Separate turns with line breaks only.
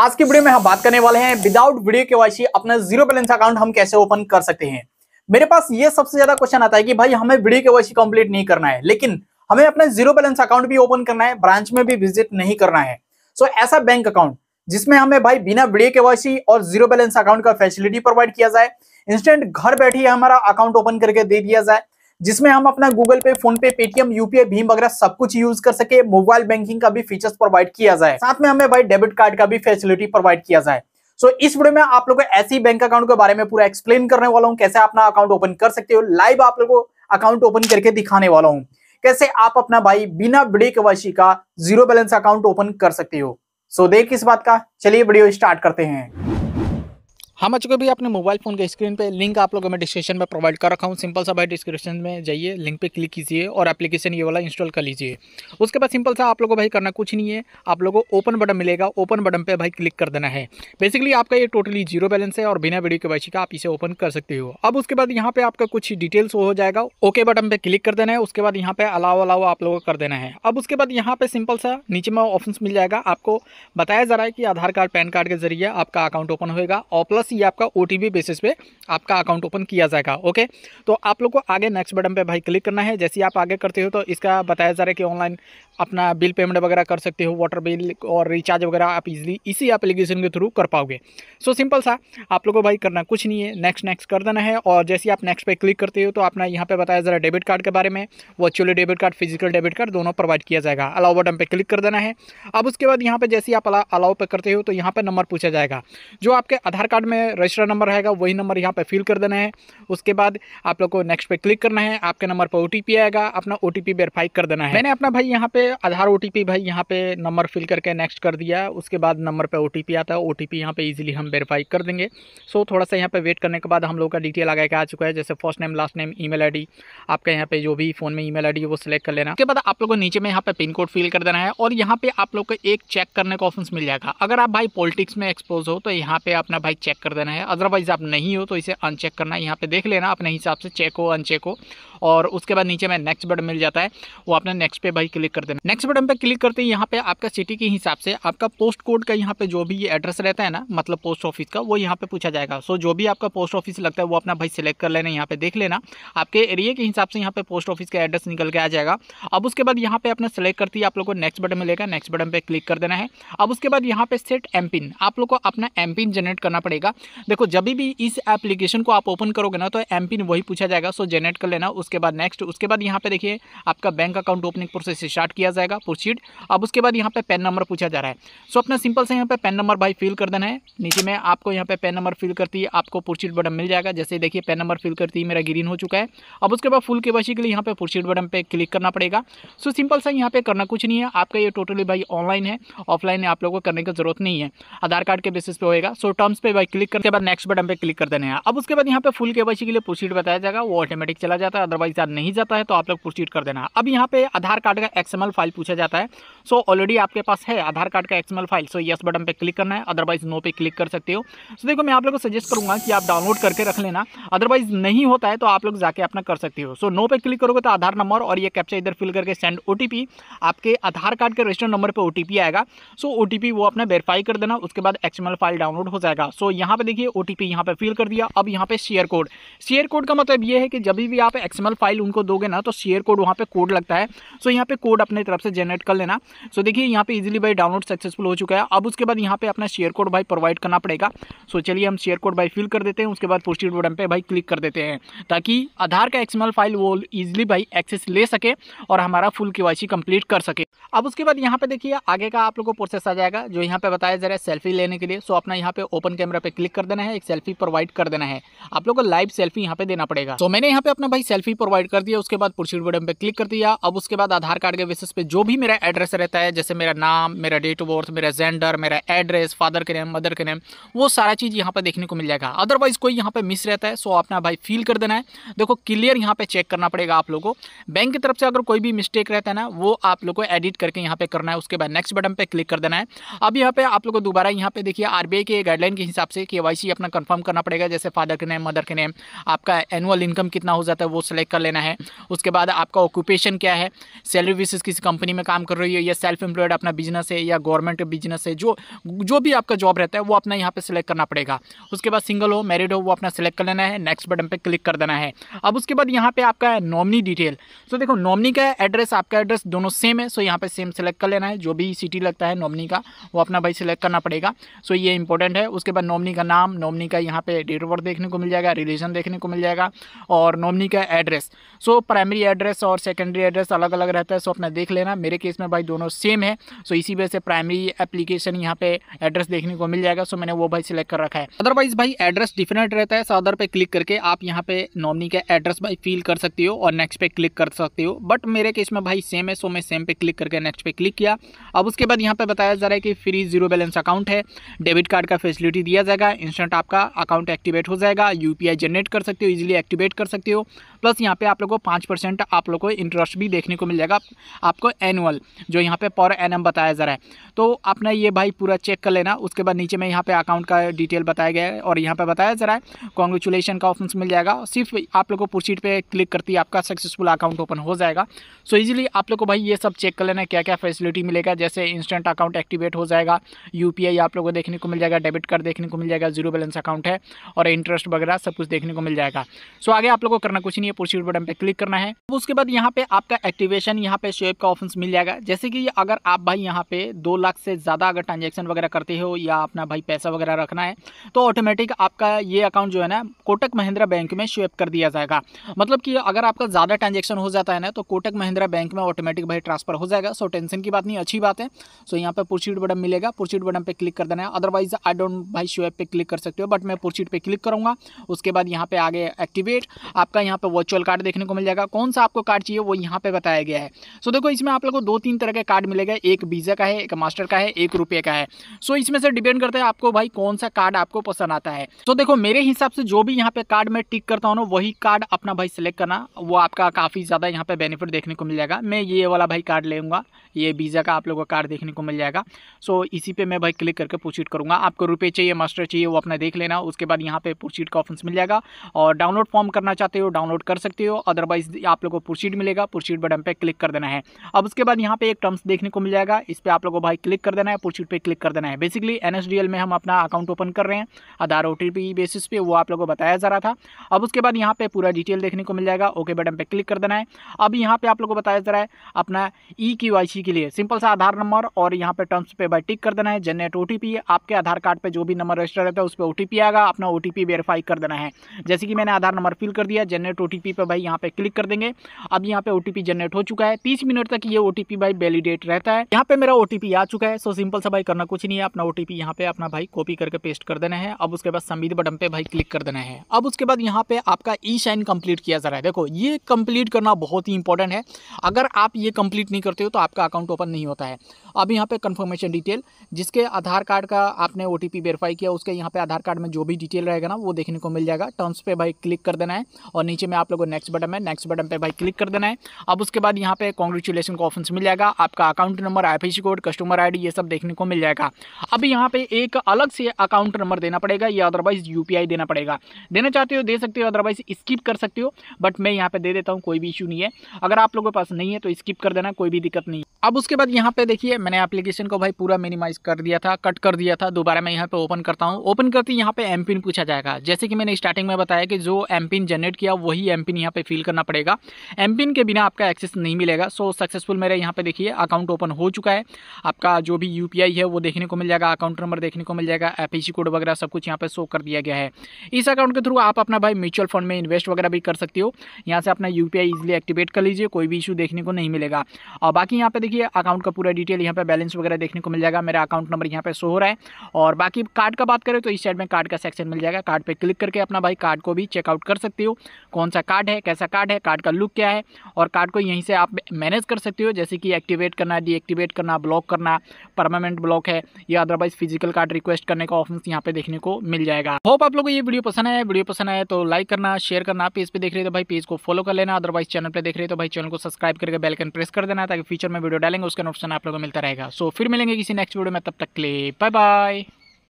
आज की वीडियो में हम बात करने वाले हैं विदाउट वीडियो सी अपना जीरो बैलेंस अकाउंट हम कैसे ओपन कर सकते हैं मेरे पास ये सबसे ज्यादा क्वेश्चन आता है कि भाई हमें वीडियो के वाई कंप्लीट नहीं करना है लेकिन हमें अपना जीरो बैलेंस अकाउंट भी ओपन करना है ब्रांच में भी विजिट नहीं करना है सो ऐसा बैंक अकाउंट जिसमें हमें भाई बिना वीडियो के वाई और जीरो बैलेंस अकाउंट का फैसिलिटी प्रोवाइड किया जाए इंस्टेंट घर बैठे हमारा अकाउंट ओपन करके दे दिया जाए जिसमें हम अपना गूगल पे फोन पे पेटीएम यूपीआई भीम वगैरह सब कुछ यूज कर सके मोबाइल बैंकिंग का भी फीचर्स प्रोवाइड किया जाए साथ में हमें भाई डेबिट कार्ड का भी फैसिलिटी प्रोवाइड किया जाए सो so, इस वीडियो में आप लोगों को ऐसी बैंक अकाउंट के बारे में पूरा एक्सप्लेन करने वाला हूँ कैसे अपना अकाउंट ओपन कर सकते हो लाइव आप लोग को अकाउंट ओपन करके दिखाने वाला हूँ कैसे आप अपना भाई बिना बड़े कवासी का जीरो बैलेंस अकाउंट ओपन कर सकते हो सो so, देख इस बात का चलिए वीडियो स्टार्ट करते हैं हम आज को भी अपने मोबाइल फ़ोन के स्क्रीन पे लिंक आप लोगों मैं डिस्क्रिप्शन में प्रोवाइड कर रखा हूँ सिंपल सा भाई डिस्क्रिप्शन में जाइए लिंक पे क्लिक कीजिए और एप्लीकेशन ये वाला इंस्टॉल कर लीजिए उसके बाद सिंपल सा आप लोगों को भाई करना कुछ नहीं है आप लोगों को ओपन बटन मिलेगा ओपन बटन पर भाई क्लिक कर देना है बेसिकली आपका ये टोटली जीरो बैलेंस है और बिना वीडियो के बैठी का आप इसे ओपन कर सकते हो अब उसके बाद यहाँ पर आपका कुछ डिटेल्स हो जाएगा ओके बटन पर क्लिक कर देना है उसके बाद यहाँ पर अलाव अलाव आप लोगों को कर देना है अब उसके बाद यहाँ पर सिंपल सा नीचे में ऑप्शन मिल जाएगा आपको बताया जा रहा है कि आधार कार्ड पैन कार्ड के जरिए आपका अकाउंट ओपन होगा और प्लस ये आपका ओ बेसिस पे आपका अकाउंट ओपन किया जाएगा ओके तो आप लोग को आगे नेक्स्ट बटन पर भाई क्लिक करना है जैसे आप आगे करते हो तो इसका बताया जा रहा है कि ऑनलाइन अपना बिल पेमेंट वगैरह कर सकते हो वाटर बिल और रिचार्ज वगैरह आप इजिली इसी एप्लीकेशन के थ्रू कर पाओगे सो सिंपल सा आप लोग को भाई करना कुछ नहीं है नेक्स्ट नेक्स्ट कर देना है और जैसे आप नेक्स्ट पे क्लिक करते हो तो अपना यहाँ पर बताया जा रहा डेबिट कार्ड के बारे में virtually debit card physical debit card दोनों प्रोवाइड किया जाएगा अलाउ बटन पे क्लिक कर देना है अब उसके बाद यहाँ पर जैसे आप अलाउ पर करते हो तो यहाँ पर नंबर पूछा जाएगा जो आपके आधार कार्ड में में रजिस्टर नंबर रहेगा वही नंबर यहाँ पर फिल कर देना है उसके बाद आप लोग को नेक्स्ट पे क्लिक करना है आपके नंबर पर ओ आएगा अपना ओ वेरीफाई कर देना है मैंने अपना भाई यहाँ पे आधार ओ भाई यहाँ पे नंबर फिल करके नेक्स्ट कर दिया उसके बाद नंबर पर ओ आता है ओ टी पी पे ईजिली हम वेरीफाई कर देंगे सो थोड़ा सा यहाँ पर वेट करने के बाद हम लोग का डिटेल आगे आ चुका है जैसे first name last name email आपका यहाँ पे जो भी फोन में ईमेल आईडी वो सिलेक्ट कर लेना उसके बाद आप लोग को नीचे में यहाँ पे पिन कोड फिल कर देना है और यहाँ पे आप लोग को एक चेक करने का ऑप्शन मिल जाएगा अगर आप भाई पॉलिटिक्स में एक्सपोज हो तो यहाँ पे अपना भाई चेक कर देना है अदरवाइज़ आप नहीं हो तो इसे अनचेक करना है यहाँ पे देख लेना अपने हिसाब से चेक हो अनचेक हो और उसके बाद नीचे में नेक्स्ट बटन मिल जाता है वो आपने नेक्स्ट पे भाई क्लिक कर देना नेक्स्ट बटन पर क्लिक करते ही यहाँ पे आपका सिटी के हिसाब से आपका पोस्ट कोड का यहाँ पे जो भी एड्रेस रहता है ना मतलब पोस्ट ऑफिस का वो यहाँ पे पूछा जाएगा सो जो भी आपका पोस्ट ऑफिस लगता है वो अपना भाई सिलेक्ट कर लेना यहाँ पे देख लेना आपके एरिया के हिसाब से यहाँ पे पोस्ट ऑफिस का एड्रेस निकल के आ जाएगा अब उसके बाद यहाँ पे अपना सेलेक्ट करती है आप लोग को नेक्स्ट बटन मिलेगा नेक्स्ट बटन पर क्लिक कर देना है अब उसके बाद यहाँ पे सेट एम पिन आप लोग को अपना एम पिन जनरेट करना पड़ेगा देखो जब भी इस एप्लीकेशन को आप ओपन करोगे ना तो एम पिन वही पूछा जाएगा सो जनरेट कर लेना उसके उसके बाद नेक्स्ट उसके बाद यहाँ पे देखिए आपका bank account opening process start किया जाएगा प्रोसीड अब उसके बाद यहाँ पे पेन नंबर पूछा जा रहा है सो so, अपना सिंपल से यहाँ पे पेन नंबर भाई फिल कर देना है नीचे में आपको यहाँ पे पेन नंबर फिल करती है आपको प्रोसीड बटन मिल जाएगा जैसे देखिए पेन नंबर फिल करती है मेरा ग्रीन हो चुका है अब उसके बाद फुल के बसी के लिए यहाँ पे प्रोसीड बटन पर क्लिक करना पड़ेगा सो सिंपल सा यहाँ पर करना कुछ नहीं है आपका ये टोटली भाई ऑनलाइन है ऑफलाइन आप लोगों को करने की जरूरत नहीं है आधार कार्ड के बेसिस पे होएगा सो टर्म्स पे भाई क्लिक करके बाद नेक्स्ट बटन पर क्लिक कर देना है अब उसके बाद यहाँ पे फुल के के लिए प्रोसीड बताया जाएगा वो ऑटोमेटिक चला जाता है अदरवाइज नहीं जाता है तो आप लोग प्रोसीड कर देना अब यहाँ पे आधार कार्ड का एक्सएमएल फाइल पूछा जाता है सो so, ऑलरेडी आपके पास है आधार कार्ड का XML file so yes button पे क्लिक करना है अदरवाइज नो पे क्लिक कर सकते हो सो so, देखो मैं आप लोग को सजेस्ट करूँगा कि आप डाउनलोड करके रख लेना अदरवाइज नहीं होता है तो आप लोग जाके अपना कर सकते हो सो so, नो पे क्लिक करोगे तो आधार नंबर और ये कैप्चा इधर फिल करके सेंड ओ आपके आधार कार्ड के रजिस्टर नंबर पर ओ आएगा सो ओ वो अपना वेरीफाई कर देना उसके बाद एक्सएमएल फाइल डाउनलोड हो जाएगा सो यहाँ पर देखिए ओ टी यहाँ पे फिल कर दिया अब यहाँ पे शेयर कोड शेयर कोड का मतलब ये है कि जब भी आप एक्सएमएल पर्सनल फाइल उनको दोगे ना तो शेयर कोड वहाँ पे कोड लगता है सो यहाँ पे कोड अपने तरफ से जनरेट कर लेना सो देखिए यहाँ पे इजीली भाई डाउनलोड सक्सेसफुल हो चुका है अब उसके बाद यहाँ पे अपना शेयर कोड भाई प्रोवाइड करना पड़ेगा सो चलिए हम शेयर कोड भाई फिल कर देते हैं उसके बाद पोस्टेड बटन पर भाई क्लिक कर देते हैं ताकि आधार का एक्समल फाइल वो ईजिली भाई एक्सेस ले सके और हमारा फुल के कंप्लीट कर सके अब उसके बाद यहाँ पे देखिए आगे का आप लोग को प्रोसेस आ जाएगा जो यहाँ पे बताया जा रहा है सेल्फी लेने के लिए सो अपना यहाँ पे ओपन कैमरा पे क्लिक कर देना है एक सेल्फी प्रोवाइड कर देना है आप लोग को लाइव सेल्फी यहाँ पे देना पड़ेगा तो मैंने यहाँ पे अपना भाई सेल्फी प्रोवाइड कर दिया उसके बाद प्रोसीड बटन पर क्लिक कर दिया अब उसके बाद आधार कार्ड के बेसिस पे जो भी मेरा एड्रेस रहता है जैसे मेरा नाम मेरा डेट ऑफ बर्थ मेरा जेंडर मेरा एड्रेस फादर के नेम मदर के नेम वो सारा चीज़ यहाँ पर देखने को मिल जाएगा अदरवाइज कोई यहाँ पर मिस रहता है सो अपना भाई फील कर देना है देखो क्लियर यहाँ पर चेक करना पड़ेगा आप लोग को बैंक की तरफ से अगर कोई भी मिस्टेक रहता है ना वो आप लोग को एडिट करके यहाँ पर करना है उसके बाद नेक्स्ट बटन पर क्लिक कर देना है अब यहाँ पर आप लोग को दोबारा यहाँ पर देखिए आरबीआई के गाइडलाइन के हिसाब से के अपना कन्फर्म करना पड़ेगा जैसे फादर के नेम मदर के नेम आपका एनुअल इनकम कितना हो जाता है वो सिलेक्ट चेक कर लेना है उसके बाद आपका ऑक्यूपेशन क्या है सैलरी बेसिस किसी कंपनी में काम कर रही है या सेल्फ एम्प्लॉयड अपना बिजनेस है या गवर्नमेंट बिजनेस है जो जो भी आपका जॉब रहता है वो अपना यहाँ पर सिलेक्ट करना पड़ेगा उसके बाद सिंगल हो मैरिड हो वो अपना सिलेक्ट कर लेना है नेक्स्ट बटन पर क्लिक कर देना है अब उसके बाद यहाँ पर आपका नॉमनी डिटेल तो देखो नॉमनी का एड्रेस आपका एड्रेस दोनों सेम है सो यहाँ पर सेम सेलेक्ट कर लेना है जो भी सिटी लगता है नॉमनी का वो अपना भाई सिलेक्ट करना पड़ेगा सो ये इंपॉर्टेंट है उसके बाद नॉमनी का नाम नॉमनी का यहाँ पे डेट ऑफ बर्थ देखने को मिल जाएगा रिलेशन देखने को मिल जाएगा और नॉमनी का address address so primary address और सेकेंडरी एड्रेस अलग अलग रहता है सो अपना देख लेना मेरे केस में भाई दोनों सेम है सो इसी वजह से प्राइमरी एप्लीकेशन यहाँ पे एड्रेस देखने को मिल जाएगा सो मैंने वो भाई सिलेक्ट कर रखा है अदरवाइज भाई एड्रेस डिफरेंट रहता है सो अदर पर क्लिक करके आप यहाँ पे नॉमनी का एड्रेस भाई फिल कर सकती हो और नेक्स्ट पे क्लिक कर सकती हो बट मेरे केस में भाई सेम है सो मैं सेम पे क्लिक करके नेक्स्ट पे क्लिक किया अब उसके बाद यहाँ पे बताया जा रहा है कि फ्री जीरो बैलेंस अकाउंट है डेबिट कार्ड का फैसिलिटी दिया जाएगा इंस्टेंट आपका अकाउंट एक्टिवेट हो जाएगा यूपीआई जनरेट कर सकते हो इजीली एक्टिवेट कर सकते हो प्लस यहाँ पे आप लोगों को पाँच परसेंट आप लोगों को इंटरेस्ट भी देखने को मिल जाएगा आपको एनुअल जो यहाँ पे पर एन बताया जा रहा है तो अपना ये भाई पूरा चेक कर लेना उसके बाद नीचे में यहाँ पे अकाउंट का डिटेल बताया गया है और यहाँ पे बताया जा रहा है कॉन्ग्रेचुलेशन का ऑप्शन मिल जाएगा सिर्फ आप लोग को प्रोसीड पर क्लिक करती है आपका सक्सेसफुल अकाउंट ओपन हो जाएगा सो ईजिली आप लोग को भाई ये सब चेक कर लेना क्या क्या फैसिलिटी मिलेगा जैसे इंस्टेंट अकाउंट एक्टिवेट हो जाएगा यू आप लोग को देखने को मिल जाएगा डेबिट कार्ड देखने को मिल जाएगा जीरो बैलेंस अकाउंट है और इंटरेस्ट वगैरह सब कुछ देखने को मिल जाएगा सो so, आगे आप लोगों को करना कुछ नहीं है प्रोसीड बटन पे क्लिक करना है उसके बाद यहाँ पे आपका एक्टिवेशन यहाँ पे स्वेप का ऑप्शन मिल जाएगा जैसे कि अगर आप भाई यहाँ पे दो लाख से ज़्यादा अगर ट्रांजेक्शन वगैरह करते हो या अपना भाई पैसा वगैरह रखना है तो ऑटोमेटिक आपका ये अकाउंट जो है ना कोटक महिंद्रा बैंक में स्वेप कर दिया जाएगा मतलब कि अगर आपका ज़्यादा ट्रांजेक्शन हो जाता है ना तो कोटक महिंद्रा बैंक में ऑटोमेटिक भाई ट्रांसफर हो जाएगा सो टेंशन की बात नहीं अच्छी बात है सो यहाँ पर प्रोसीड बटन मिलेगा प्रोसीड बटन पर क्लिक कर देना है अदरवाइज आई डोंट भाई स्वेप पर क्लिक कर सकते हो बट मैं प्रोसीड पर क्लिक करूंगा उसके बाद यहाँ पे आगे एक्टिवेट आपका यहाँ पे वर्चुअल डबल कार्ड देखने को मिल जाएगा कौन सा आपको कार्ड चाहिए वो यहाँ पे बताया गया है सो देखो इसमें आप लोग को दो तीन तरह के कार्ड मिलेगा एक वीज़ा का है एक मास्टर का है एक रुपये का है सो इसमें से डिपेंड करता है आपको भाई कौन सा कार्ड आपको पसंद आता है सो देखो मेरे हिसाब से जो भी यहाँ पे कार्ड मैं टिक करता हूँ ना वही कार्ड अपना भाई सेलेक्ट करना वो आपका काफ़ी ज़्यादा यहाँ पे बेनिफिट देखने को मिल जाएगा मैं ये वाला भाई कार्ड लेऊंगा ये वीज़ा का आप लोगों का कार्ड देखने को मिल जाएगा सो इसी पे मैं भाई क्लिक करके प्रोसीड करूँगा आपको रुपये चाहिए मास्टर चाहिए वो अपना देख लेना उसके बाद यहाँ पे प्रोसीड का ऑप्शन मिल जाएगा और डाउनलोड फॉर्म करना चाहते हो डाउनलोड कर सकते सकते हो अदरवाइज आप लोग को प्रोसीड मिलेगा प्रोसीड बटन पर क्लिक कर देना है अब उसके बाद यहाँ पे एक टर्म्स देखने को मिल जाएगा इस पर आप लोग को भाई क्लिक कर देना है प्रोसीड पर क्लिक कर देना है बेसिकली एन में हम अपना अकाउंट ओपन कर रहे हैं आधार ओ बेसिस पे वो आप लोग को बताया जा रहा था अब उसके बाद यहाँ पे पूरा डिटेल देखने को मिल जाएगा ओके बटन पर क्लिक कर देना है अब यहाँ पे आप लोग को बताया जा रहा है अपना ई e के के लिए सिंपल सा आधार नंबर और यहाँ पे टर्म्स पे बाई टिक कर देना है जनरेट ओ आपके आधार कार्ड पे जो भी नंबर रजिस्टर रहता है उस पर ओ आएगा अपना ओ वेरीफाई कर देना है जैसे कि मैंने आधार नंबर फिल कर दिया जनरेट ओ टी पी पर भाई यहाँ पे क्लिक कर देंगे अब यहाँ पे ओटीपी जनरेट हो चुका है तीस मिनट तक ये ओटीपी भाई वैलिडेट रहता है यहाँ पे मेरा ओटीपी आ चुका है सो सिंपल सा भाई करना कुछ नहीं है अपना ओटीपी यहाँ पे अपना भाई कॉपी करके पेस्ट कर देना है अब उसके बाद संबित बटन पे भाई क्लिक कर देना है अब उसके बाद यहाँ पे आपका ई साइन कंप्लीट किया जा रहा है देखो ये कंप्लीट करना बहुत ही इंपॉर्टेंट है अगर आप ये कंप्लीट नहीं करते हो तो आपका अकाउंट ओपन नहीं होता है अब यहाँ पे कंफर्मेशन डिटेल जिसके आधार कार्ड का आपने ओ टी वेरीफाई किया उसके यहाँ पे आधार कार्ड में जो भी डिटेल रहेगा ना वो देखने को मिल जाएगा टर्म्स पे भाई क्लिक कर देना है और नीचे में आप लोगों नेक्स्ट बटन है नेक्स्ट बटन पर भाई क्लिक कर देना है अब उसके बाद यहाँ पे कॉन्ग्रेचुलेसन का ऑप्शन मिल जाएगा आपका अकाउंट नंबर आई कोड कस्टमर आई ये सब देखने को मिल जाएगा अब यहाँ पे एक अलग से अकाउंट नंबर देना पड़ेगा या अदरवाइज यू देना पड़ेगा देना चाहते हो दे सकते हो अदरवाइज स्किप कर सकते हो बट मैं यहाँ पे दे देता हूँ कोई भी इशू नहीं है अगर आप लोगों के पास नहीं है तो स्किप कर देना कोई भी दिक्कत नहीं अब उसके बाद यहाँ पे देखिए मैंने एप्लीकेशन को भाई पूरा मिनिमाइज कर दिया था कट कर दिया था दोबारा मैं यहाँ पे ओपन करता हूँ ओपन करते यहाँ पे एम पूछा जाएगा जैसे कि मैंने स्टार्टिंग में बताया कि जो एम जनरेट किया वही एम यहाँ पे फिल करना पड़ेगा एम के बिना आपका एक्सेस नहीं मिलेगा सो सक्सेसफुल मेरा यहाँ पे देखिए अकाउंट ओपन हो चुका है आपका जो भी यू है वो देखने को मिल जाएगा अकाउंट नंबर देखने को मिल जाएगा एफ कोड वगैरह सब कुछ यहाँ पर शो कर दिया गया है इस अकाउंट के थ्रू आप अपना भाई म्यूचुअल फंड में इन्वेस्ट वगैरह भी कर सकते हो यहाँ से अपना यू पी एक्टिवेट कर लीजिए कोई भी इशू देखने को नहीं मिलेगा और बाकी यहाँ पे देखिए अकाउंट का पूरा डिटेल यहाँ पे बैलेंस वगैरह देखने को मिल जाएगा मेरा अकाउंट नंबर यहाँ पर शो हो रहा है और बाकी कार्ड का बात करें तो इस साइड में कार्ड का सेक्शन मिल जाएगा कार्ड पर क्लिक करके अपना भाई कार्ड को भी चेकआउट कर सकते हो कौन सा कार्ड है कैसा कार्ड है कार्ड का लुक क्या है और कार्ड को यहीं से आप मैनेज कर सकते हो जैसे कि एक्टिवेट करना डीएक्टिवेट करना ब्लॉक करना परमानेंट ब्लॉक है या अदरवाइज फिजिकल कार्ड रिक्वेस्ट करने का ऑप्शन यहाँ पे देखने को मिल जाएगा होप आप लोग को ये वीडियो पसंद आया वीडियो पसंद आया तो लाइक करना शेयर करना पेज पर देख रहे तो भाई पेज को फॉलो कर लेना अदरवाइज चैनल पर देख रहे तो भाई चैनल को सब्सक्राइब करके बेलकन प्रेस कर देना ताकि फ्यूचर में वीडियो डालेंगे उसका ऑप्शन आप लोगों को मिलता रहेगा सो फिर मिलेंगे किसी नेक्स्ट वीडियो में तब तक ले बाय बाय